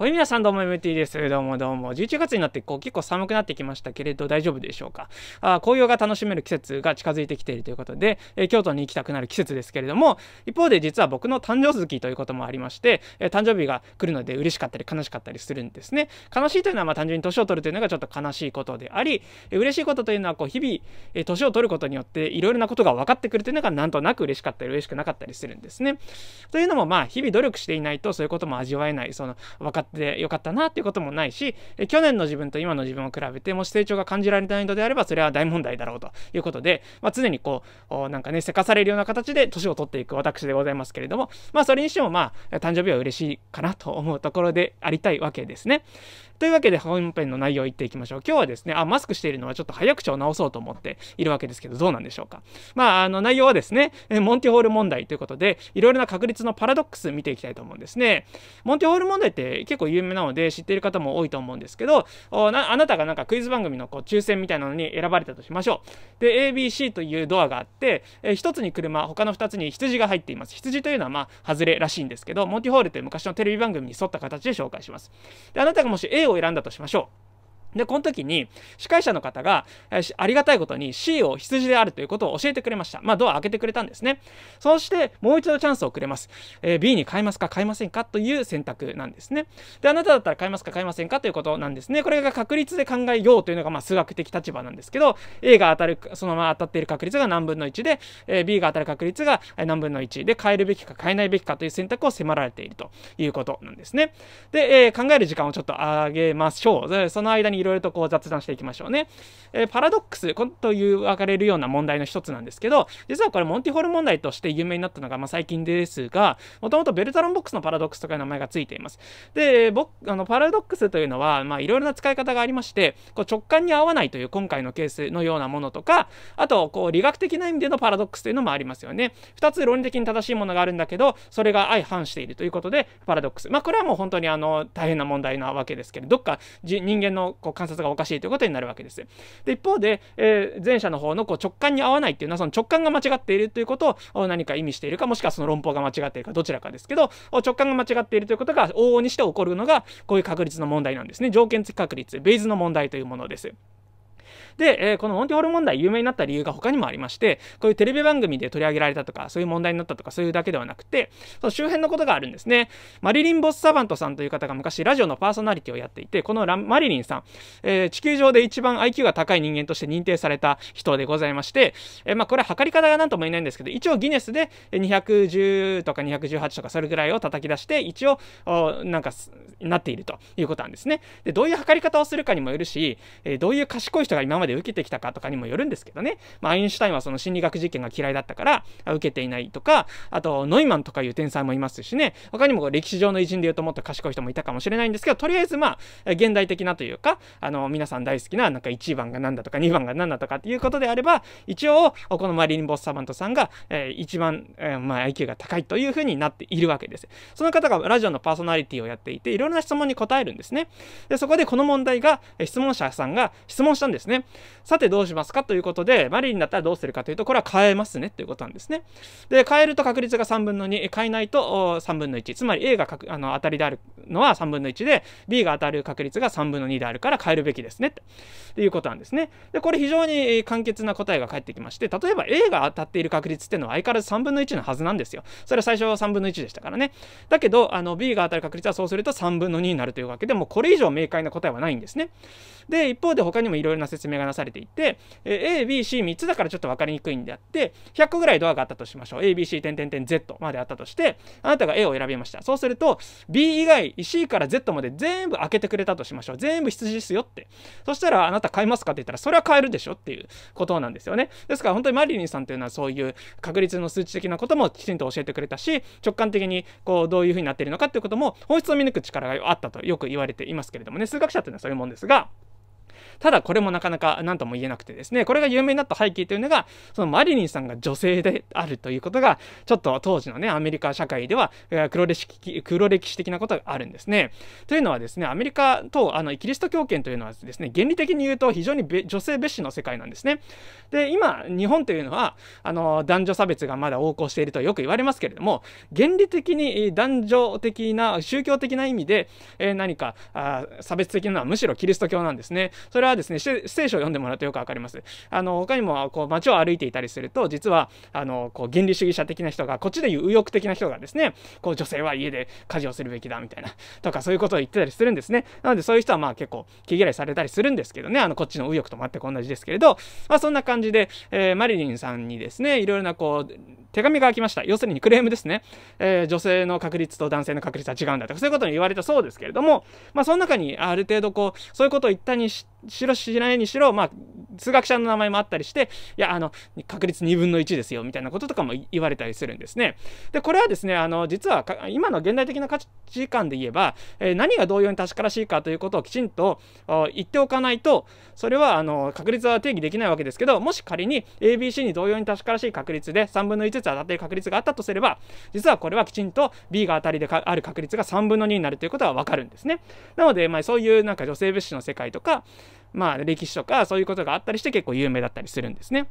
はい、皆さんどうも MT です。どうもどうも。11月になってこう結構寒くなってきましたけれど大丈夫でしょうかあ紅葉が楽しめる季節が近づいてきているということで、えー、京都に行きたくなる季節ですけれども、一方で実は僕の誕生月ということもありまして、えー、誕生日が来るので嬉しかったり悲しかったりするんですね。悲しいというのはま単純に年を取るというのがちょっと悲しいことであり、えー、嬉しいことというのはこう日々、え年を取ることによっていろいろなことが分かってくるというのがなんとなく嬉しかったり嬉しくなかったりするんですね。というのもまあ日々努力していないとそういうことも味わえない、その分かってってよかったなっていうこともないし、去年の自分と今の自分を比べて、もし成長が感じられないのであれば、それは大問題だろうということで、まあ、常にこう、なんかね、せかされるような形で年を取っていく私でございますけれども、まあ、それにしてもまあ、誕生日は嬉しいかなと思うところでありたいわけですね。というわけで本編の内容いっていきましょう。今日はですね、あ、マスクしているのはちょっと早口を直そうと思っているわけですけど、どうなんでしょうか。まあ、あの内容はですね、モンティホール問題ということで、いろいろな確率のパラドックス見ていきたいと思うんですね。モンティホール問題って結構有名なので知っている方も多いと思うんですけど、なあなたがなんかクイズ番組のこう抽選みたいなのに選ばれたとしましょう。で、ABC というドアがあって、え1つに車、他の2つに羊が入っています。羊というのはまあ、外れらしいんですけど、モンティホールって昔のテレビ番組に沿った形で紹介します。で、あなたがもし A をを選んだとしましょう。で、この時に、司会者の方が、えありがたいことに C を羊であるということを教えてくれました。まあ、ドア開けてくれたんですね。そして、もう一度チャンスをくれます。えー、B に変えますか、変えませんかという選択なんですね。で、あなただったら変えますか、変えませんかということなんですね。これが確率で考えようというのが、まあ、数学的立場なんですけど、A が当たる、そのまま当たっている確率が何分の1で、えー、B が当たる確率が何分の1で、変えるべきか変えないべきかという選択を迫られているということなんですね。で、えー、考える時間をちょっと上げましょう。その間にいろいろとこう雑談していきましょうね。えー、パラドックスという分かれるような問題の一つなんですけど、実はこれモンティホール問題として有名になったのが、まあ、最近ですが、もともとベルトロンボックスのパラドックスとかいう名前がついています。で、僕、あの、パラドックスというのは、まあ、いろいろな使い方がありまして、こう直感に合わないという今回のケースのようなものとか、あと、こう、理学的な意味でのパラドックスというのもありますよね。2つ論理的に正しいものがあるんだけど、それが相反しているということで、パラドックス。まあ、これはもう本当にあの、大変な問題なわけですけど、どっか人間のこうこう観察がおかしいということになるわけです。で一方で、えー、前者の方のこう直感に合わないっていうのはその直感が間違っているということを何か意味しているかもしくはその論法が間違っているかどちらかですけど直感が間違っているということが往々にして起こるのがこういう確率の問題なんですね条件付き確率ベイズの問題というものです。で、えー、このモンティホル問題有名になった理由が他にもありまして、こういうテレビ番組で取り上げられたとか、そういう問題になったとか、そういうだけではなくて、その周辺のことがあるんですね。マリリン・ボス・サバントさんという方が昔ラジオのパーソナリティをやっていて、このマリリンさん、えー、地球上で一番 IQ が高い人間として認定された人でございまして、えー、まあこれは測り方が何とも言えないんですけど、一応ギネスで210とか218とかそれぐらいを叩き出して、一応、なんか、なっているということなんですね。で、どういう測り方をするかにもよるし、えー、どういう賢い人が今まで受けてきたかとかにもよるんですけどね、まあ、アインシュタインはその心理学実験が嫌いだったから受けていないとかあとノイマンとかいう天才もいますしね他にも歴史上の偉人で言うともっと賢い人もいたかもしれないんですけどとりあえずまあ現代的なというかあの皆さん大好きななんか1番が何だとか2番が何だとかっていうことであれば一応このマリリン・ボス・サバントさんが、えー、一番、えー、まあ IQ が高いというふうになっているわけですその方がラジオのパーソナリティをやっていていろいろな質問に答えるんですねでそこでこの問題が質問者さんが質問したんですねさてどうしますかということで、マリリンだったらどうするかというと、これは変えますねということなんですね。で、変えると確率が3分の2、変えないと3分の1、つまり A があの当たりであるのは3分の1で、B が当たる確率が3分の2であるから変えるべきですねということなんですね。で、これ非常に簡潔な答えが返ってきまして、例えば A が当たっている確率っていうのは相変わらず3分の1のはずなんですよ。それは最初は3分の1でしたからね。だけど、あの B が当たる確率はそうすると3分の2になるというわけで、もうこれ以上明快な答えはないんですね。で、一方で他にもいろいろな説明がなされていて、えー、ABC3 つだからちょっと分かりにくいんであって、100ぐらいドアがあったとしましょう。ABC 点点点 Z まであったとして、あなたが A を選びました。そうすると、B 以外、C から Z まで全部開けてくれたとしましょう。全部羊ですよって。そしたら、あなた買いますかって言ったら、それは買えるでしょっていうことなんですよね。ですから、本当にマリリンさんというのはそういう確率の数値的なこともきちんと教えてくれたし、直感的にこう、どういうふうになっているのかっていうことも、本質を見抜く力があったとよく言われていますけれどもね、数学者というのはそういうもんですが、ただこれもなかなか何とも言えなくてですね、これが有名になった背景というのが、そのマリリンさんが女性であるということが、ちょっと当時のね、アメリカ社会では黒歴史黒歴史的なことがあるんですね。というのはですね、アメリカとあのキリスト教圏というのはですね、原理的に言うと非常に女性蔑視の世界なんですね。で、今、日本というのは、あの、男女差別がまだ横行しているとよく言われますけれども、原理的に男女的な、宗教的な意味で、えー、何かあ差別的なのはむしろキリスト教なんですね。それははですね聖書を読んでもらうとよく分かりますあの他にもこう街を歩いていたりすると実はあのこう原理主義者的な人がこっちでいう右翼的な人がですねこう女性は家で家事をするべきだみたいなとかそういうことを言ってたりするんですねなのでそういう人はまあ結構毛嫌いされたりするんですけどねあのこっちの右翼と全く同じですけれど、まあ、そんな感じで、えー、マリリンさんにですねいろいろなこう手紙が来ました。要するにクレームですね。えー、女性の確率と男性の確率は違うんだとか、そういうことに言われたそうですけれども、まあ、その中にある程度こう、そういうことを言ったにしろ、しないにしろ、まあ、数学者の名前もあったりして、いや、あの、確率2分の1ですよ、みたいなこととかも言われたりするんですね。で、これはですね、あの、実は、今の現代的な価値観で言えば、えー、何が同様に確からしいかということをきちんと言っておかないと、それは、あの、確率は定義できないわけですけど、もし仮に ABC に同様に確からしい確率で3分の1説当たっている確率があったとすれば、実はこれはきちんと B が当たりである確率が3分の2になるということはわかるんですね。なので、まあ、そういうなんか女性物資の世界とか、まあ、歴史とかそういうことがあったりして結構有名だったりするんですね。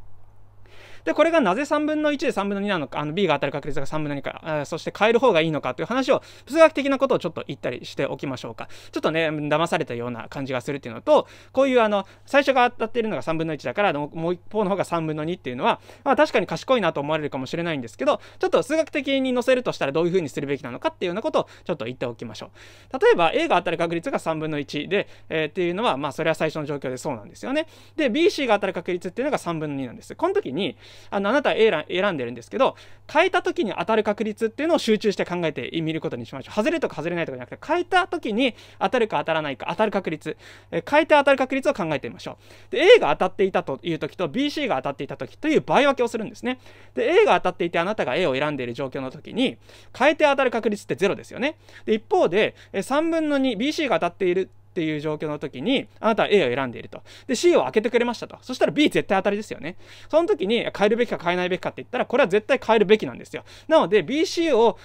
で、これがなぜ3分の1で3分の2なのか、あの B が当たる確率が3分の2か、あそして変える方がいいのかという話を、数学的なことをちょっと言ったりしておきましょうか。ちょっとね、騙されたような感じがするっていうのと、こういうあの、最初が当たっているのが3分の1だから、もう一方の方が3分の2っていうのは、まあ確かに賢いなと思われるかもしれないんですけど、ちょっと数学的に載せるとしたらどういうふうにするべきなのかっていうようなことをちょっと言っておきましょう。例えば A が当たる確率が3分の1で、えー、っていうのは、まあそれは最初の状況でそうなんですよね。で、BC が当たる確率っていうのが3分の2なんです。この時に、あのあなたは A 欄選んでるんですけど変えた時に当たる確率っていうのを集中して考えてみることにしましょう外れとか外れないとかじゃなくて変えた時に当たるか当たらないか当たる確率、え変えて当たる確率を考えてみましょうで A が当たっていたという時と BC が当たっていた時という場合分けをするんですねで A が当たっていてあなたが A を選んでいる状況の時に変えて当たる確率って0ですよねで一方で3分の 2BC が当たっているっていう状況の時に、あなたは A を選んでいると。で、C を開けてくれましたと。そしたら B 絶対当たりですよね。その時に変えるべきか変えないべきかって言ったら、これは絶対変えるべきなんですよ。なので、BC を、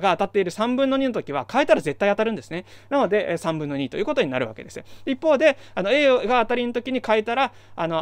が当たっている3分の2の時は、変えたら絶対当たるんですね。なので、3分の2ということになるわけです。一方で、あの、A が当たりの時に変えたら、あの、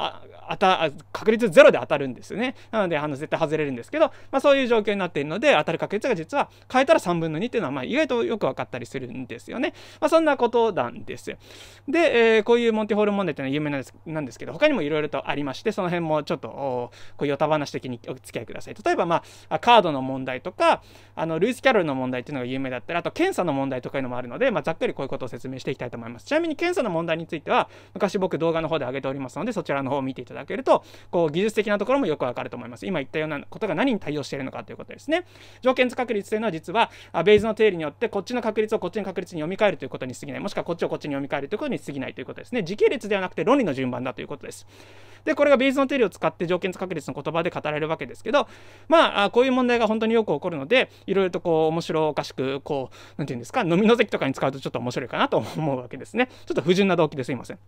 あた、確率0で当たるんですよね。なので、あの、絶対外れるんですけど、まあそういう状況になっているので、当たる確率が実は変えたら3分の2っていうのは、まあ意外とよく分かったりするんですよね。まあそんなことなんです。です。で、えー、こういうモンティホール問題っていうのは有名なんですなんですけど、他にもいろいろとありまして、その辺もちょっと、こう、ヨた話的にお付き合いください。例えば、まあ、カードの問題とか、あの、ルイス・キャロルの問題っていうのが有名だったり、あと、検査の問題とかいうのもあるので、まあ、ざっくりこういうことを説明していきたいと思います。ちなみに、検査の問題については、昔僕動画の方で上げておりますので、そちらの方を見ていただけると、こう、技術的なところもよくわかると思います。今言ったようなことが何に対応しているのかということですね。条件図確率というのは、実は、ベイズの定理によって、こっちの確率をこっちの確率に読み替えるということに過ぎない。もしくは、こっちをここっちに読み替えるということに過ぎないということですね。時系列ではなくて論理の順番だということです。で、これがベースの定理を使って条件付確率の言葉で語られるわけですけど、まあ、こういう問題が本当によく起こるので、いろいろとこう、面白おかしく、こう、何て言うんですか、飲みの席とかに使うとちょっと面白いかなと思うわけですね。ちょっと不純な動機ですいません。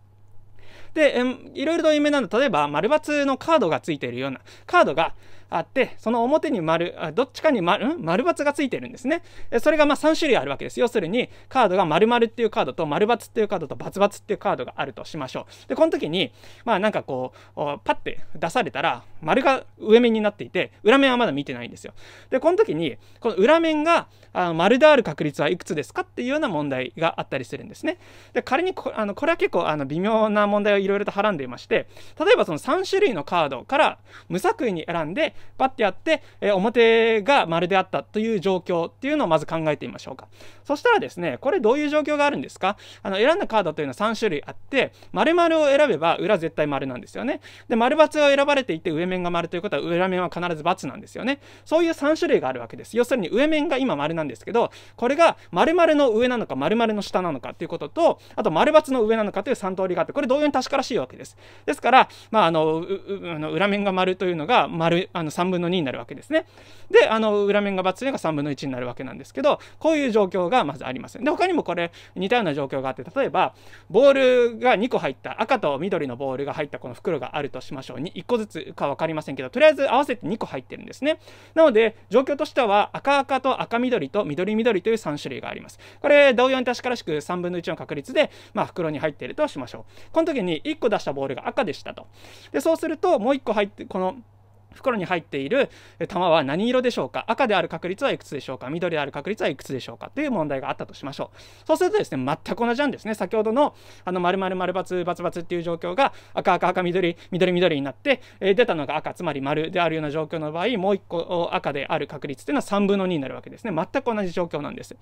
で、いろいろと有名なの、例えば、丸×のカードが付いているような、カードが、あってその表に丸どっちかに丸ん丸×がついてるんですねそれがま3種類あるわけです要するにカードが丸々っていうカードと丸×っていうカードと××っていうカードがあるとしましょうでこの時にまあなんかこうパッて出されたら丸が上面になっていて裏面はまだ見てないんですよでこの時にこの裏面があ丸である確率はいくつですかっていうような問題があったりするんですねで仮にこあのこれは結構あの微妙な問題をいろいろとはらんでいまして例えばその3種類のカードから無作為に選んでパッてやって、えー、表が丸であったという状況っていうのをまず考えてみましょうか。そしたらですね、これどういう状況があるんですかあの、選んだカードというのは3種類あって、丸々を選べば裏絶対丸なんですよね。で、丸×を選ばれていて上面が丸ということは裏面は必ず×なんですよね。そういう3種類があるわけです。要するに上面が今丸なんですけど、これが丸々の上なのか丸々の下なのかっていうことと、あと丸×の上なのかという3通りがあって、これ同様に確からしいわけです。ですから、まあ、あの、裏面が丸というのが丸、あの、の3分の2になるわけですね。で、あの裏面がバツ2が3分の1になるわけなんですけど、こういう状況がまずあります。で、他にもこれ似たような状況があって、例えば、ボールが2個入った、赤と緑のボールが入ったこの袋があるとしましょう。1個ずつか分かりませんけど、とりあえず合わせて2個入ってるんですね。なので、状況としては赤赤と赤緑と緑緑という3種類があります。これ、同様に確からしく3分の1の確率で、まあ、袋に入っているとしましょう。この時に1個出したボールが赤でしたと。で、そうすると、もう1個入って、この、袋に入っている玉は何色でしょうか赤である確率はいくつでしょうか緑である確率はいくつでしょうかという問題があったとしましょうそうするとですね全く同じなんですね先ほどのあの丸々丸バツバツバツっていう状況が赤赤赤緑緑緑になって、え出たのが赤つまり丸であるような状況の場合もう1個赤である確率っていうのは3分の2になるわけですね全く同じ状況なんです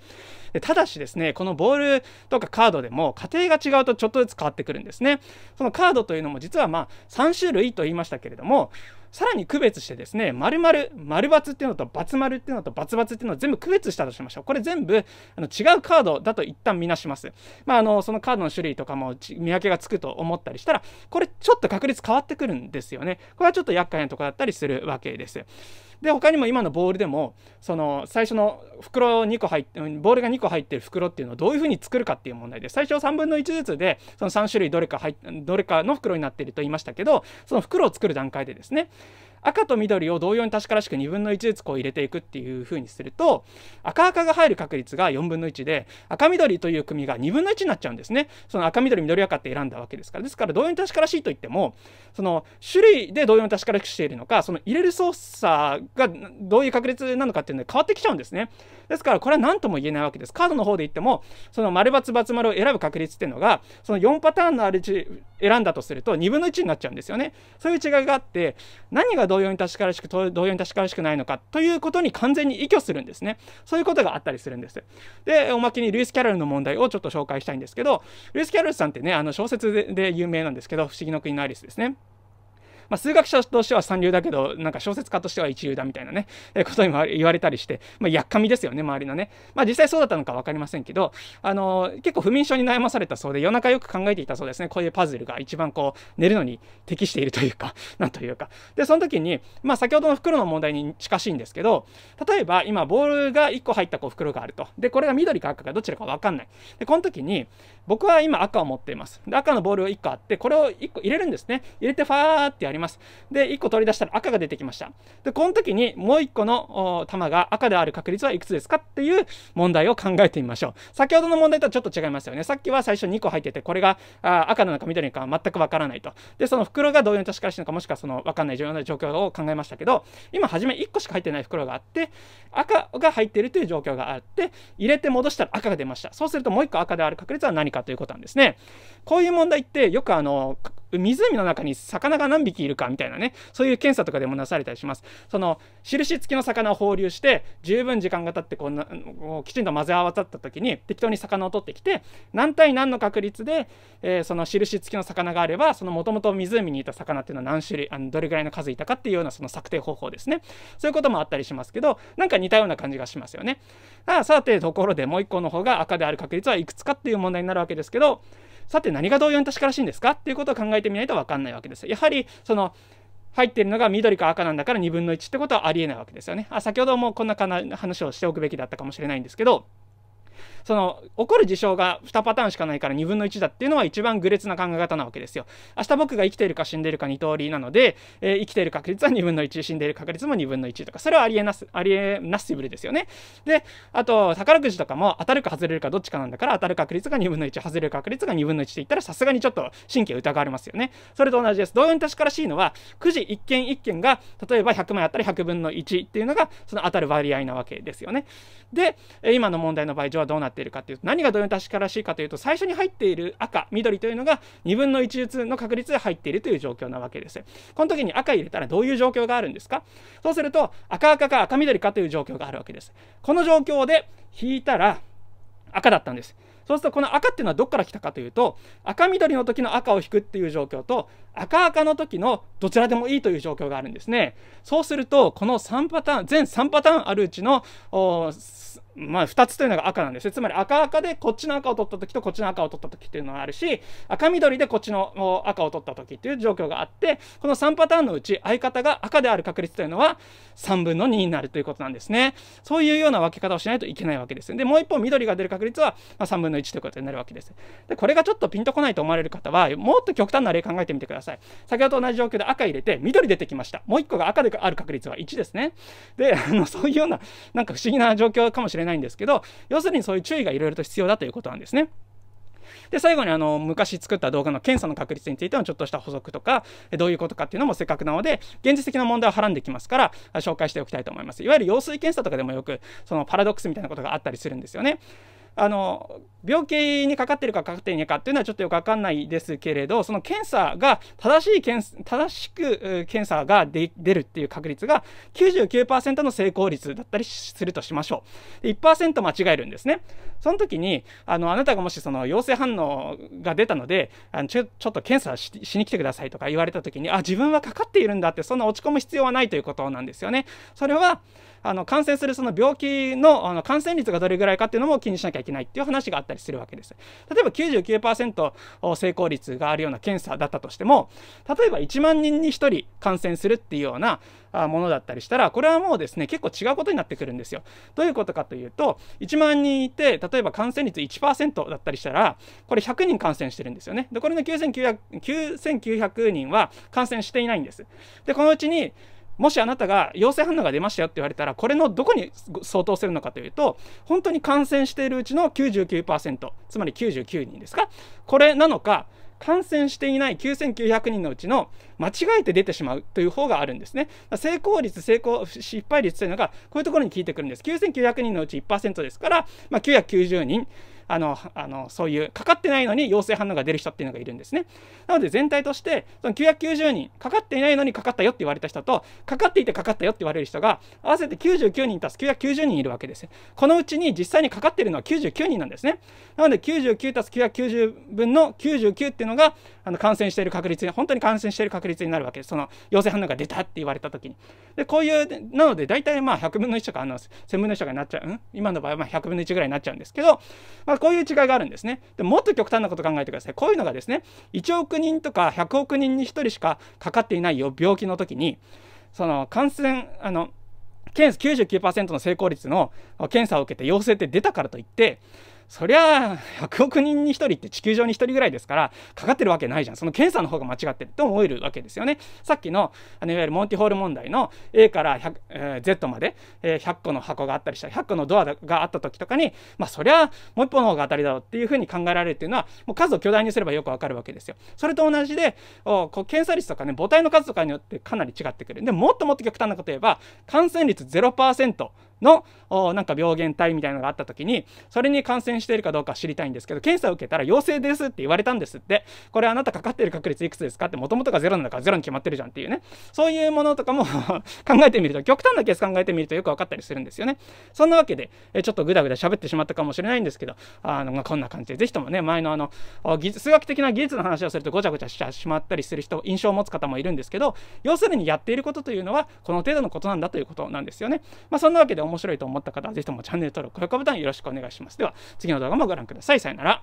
でただしですねこのボールとかカードでも過程が違うとちょっとずつ変わってくるんですねそのカードというのも実はまあ3種類と言いましたけれどもさらに区別してですね、〇〇、〇×っていうのと、×丸っていうのと、××っていうのを全部区別したとしましょう。これ全部あの違うカードだと一旦見なします。まあ、あの、そのカードの種類とかも見分けがつくと思ったりしたら、これちょっと確率変わってくるんですよね。これはちょっと厄介なとこだったりするわけです。で他にも今のボールでもその最初の袋2個入ってボールが2個入ってる袋っていうのをどういうふうに作るかっていう問題で最初3分の1ずつでその3種類どれか入どれかの袋になっていると言いましたけどその袋を作る段階でですね赤と緑を同様に確からしく2分の1ずつこう入れていくっていう風にすると赤赤が入る確率が4分の1で赤緑という組が2分の1になっちゃうんですねその赤緑緑赤って選んだわけですからですから同様に確からしいといってもその種類で同様に確からしくしているのかその入れる操作がどういう確率なのかっていうので変わってきちゃうんですねですからこれは何とも言えないわけですカードの方で言ってもその丸××丸を選ぶ確率っていうのがその4パターンのあるうち選んだとすると2分の1になっちゃうんですよねそういう違いがあって何がどう同様に確からしく同様に確からしくないのかということに完全に依拠するんですねそういうことがあったりするんですでおまけにルイス・キャロルの問題をちょっと紹介したいんですけどルイス・キャロルさんってねあの小説で有名なんですけど「不思議の国のアリス」ですねまあ、数学者としては三流だけど、なんか小説家としては一流だみたいなね、えー、ことにも言われたりして、まあ、やっかみですよね、周りのね。まあ、実際そうだったのか分かりませんけど、あのー、結構不眠症に悩まされたそうで、夜中よく考えていたそうですね。こういうパズルが一番こう、寝るのに適しているというか、なんというか。で、その時に、まあ、先ほどの袋の問題に近しいんですけど、例えば今、ボールが1個入ったこう袋があると。で、これが緑か赤かどちらか分かんない。で、この時に、僕は今赤を持っています。で、赤のボールが1個あって、これを1個入れるんですね。入れてファーってやりります。で、1個取り出したら赤が出てきました。で、この時にもう1個の玉が赤である確率はいくつですかっていう問題を考えてみましょう。先ほどの問題とはちょっと違いますよね。さっきは最初2個入ってて、これが赤なのか緑なのか全くわからないと。で、その袋がどういう確かしのか、もしくはそのわかんない重要な状況を考えましたけど、今、初め1個しか入ってない袋があって、赤が入っているという状況があって、入れて戻したら赤が出ました。そうするともう1個赤である確率は何かということなんですね。こういう問題ってよくあの湖の中に魚が何匹いるかみたいなね、そういう検査とかでもなされたりします。その、印付きの魚を放流して、十分時間が経って、こんな、きちんと混ぜ合わさった時に、適当に魚を取ってきて、何対何の確率で、えー、その印付きの魚があれば、そのもともと湖にいた魚っていうのは何種類、あのどれぐらいの数いたかっていうようなその策定方法ですね。そういうこともあったりしますけど、なんか似たような感じがしますよね。あさてところでもう一個の方が赤である確率はいくつかっていう問題になるわけですけど、さて何が同様に確からしいんですかっていうことを考えてみないと分かんないわけです。やはりその入っているのが緑か赤なんだから2分の1ってことはありえないわけですよね。あ先ほどもこんな話をしておくべきだったかもしれないんですけどその起こる事象が2パターンしかないから2分の1だっていうのは一番愚劣な考え方なわけですよ。明日僕が生きているか死んでいるか2通りなので、えー、生きている確率は2分の1死んでいる確率も2分の1とかそれはありえなすありえナッシブルですよね。であと宝くじとかも当たるか外れるかどっちかなんだから当たる確率が2分の1外れる確率が2分の1って言ったらさすがにちょっと神経疑われますよね。それと同じです。同様に確からしいのはくじ1件1件が例えば100枚あったら100分の1っていうのがその当たる割合なわけですよね。で今の問題の場合どうなっているかというと何がどういう確からしいかというと最初に入っている赤緑というのが2分の1ずつの確率で入っているという状況なわけですこの時に赤入れたらどういう状況があるんですかそうすると赤赤か赤緑かという状況があるわけですこの状況で引いたら赤だったんですそうするとこの赤っていうのはどっから来たかというと赤緑の時の赤を引くっていう状況と赤赤の時のどちらでもいいという状況があるんですねそうするとこの3パターン全3パターンあるうちのまあ、2つというのが赤なんですよ。つまり赤赤でこっちの赤を取った時とこっちの赤を取った時っていうのがあるし、赤緑でこっちの赤を取った時っていう状況があって、この3パターンのうち相方が赤である確率というのは3分の2になるということなんですね。そういうような分け方をしないといけないわけです。で、もう一方緑が出る確率は3分の1ということになるわけです。で、これがちょっとピンとこないと思われる方は、もっと極端な例考えてみてください。先ほどと同じ状況で赤入れて緑出てきました。もう一個が赤である確率は1ですね。で、あの、そういうような、なんか不思議な状況かもしれない。ないんですけど、要するにそういう注意がいろいろと必要だということなんですね。で、最後にあの、昔作った動画の検査の確率についてのちょっとした補足とか、どういうことかっていうのもせっかくなので、現実的な問題をはらんできますから、紹介しておきたいと思います。いわゆる用水検査とかでもよく、そのパラドックスみたいなことがあったりするんですよね。あの病気にかかってるかかかっていないかっていうのはちょっとよくわかんないですけれど、その検査が正しい検、正しく検査が出るっていう確率が99%の成功率だったりするとしましょう。1%間違えるんですね。その時にあのあなたがもしその陽性反応が出たのであのちょちょっと検査しに来てくださいとか言われた時にあ自分はかかっているんだってそんな落ち込む必要はないということなんですよね。それはあの感染するその病気のあの感染率がどれぐらいかっていうのも気にしなきゃいけないっていう話があったりするわけです。例えば99%成功率があるような検査だったとしても例えば1万人に1人感染するっていうようなものだったりしたらこれはもうですね結構違うことになってくるんですよ。どういうことかというと1万人いて例えば感染率1%だったりしたらこれ100人感染してるんですよね。でこれの9900 9900人は感染していないんです。でこのうちにもしあなたが陽性反応が出ましたよって言われたら、これのどこに相当するのかというと、本当に感染しているうちの99%、つまり99人ですか、これなのか、感染していない9900人のうちの間違えて出てしまうという方があるんですね。成功率、成功、失敗率というのがこういうところに効いてくるんです。9900人のうち1%ですから、まあ、990人。あのあのそういうかかってないのに陽性反応が出る人っていうのがいるんですね。なので全体としてその990人かかっていないのにかかったよって言われた人とかかっていてかかったよって言われる人が合わせて99人足す990人いるわけです。このうちに実際にかかっているのは99人なんですね。なので99足す990分の99っていうのがあの感染している確率本当に感染している確率になるわけです。その陽性反応が出たって言われた時に。でこういうなので大体まあ100分の1とかあの1000分の1とかになっちゃう、うん、今の場合はま100分の1ぐらいになっちゃうんですけど、まああ、こういう違いがあるんですねでもっと極端なこと考えてくださいこういうのがですね1億人とか100億人に1人しかかかっていないよ病気の時にその感染あの検査99%の成功率の検査を受けて陽性って出たからといってそりゃあ100億人に1人って地球上に1人ぐらいですからかかってるわけないじゃんその検査の方が間違ってると思えるわけですよねさっきのあのいわゆるモンティホール問題の A からえー、Z まで、えー、100個の箱があったりしたら100個のドアがあった時とかにまあそりゃあもう一方の方が当たりだろうっていうふうに考えられるっていうのはもう数を巨大にすればよくわかるわけですよそれと同じでおこう検査率とかね母体の数とかによってかなり違ってくるでもっともっと極端なこと言えば感染率0%のなんか病原体みたいなのがあった時にそれに感染しているかどうか知りたいんですけど検査を受けたら陽性ですって言われたんですってこれあなたかかっている確率いくつですかってもともとが0なのかゼ0に決まってるじゃんっていうねそういうものとかも 考えてみると極端なケース考えてみるとよく分かったりするんですよねそんなわけでちょっとぐだぐだ喋ってしまったかもしれないんですけどあの、こんな感じでぜひともね前のあの技術数学的な技術の話をするとごちゃごちゃしちゃしまったりする人印象を持つ方もいるんですけど要するにやっていることというのはこの程度のことなんだということなんですよね、まあ、そんなわけで面白いと思った方は、ぜひともチャンネル登録、高評価ボタンよろしくお願いします。では、次の動画もご覧ください。さよなら。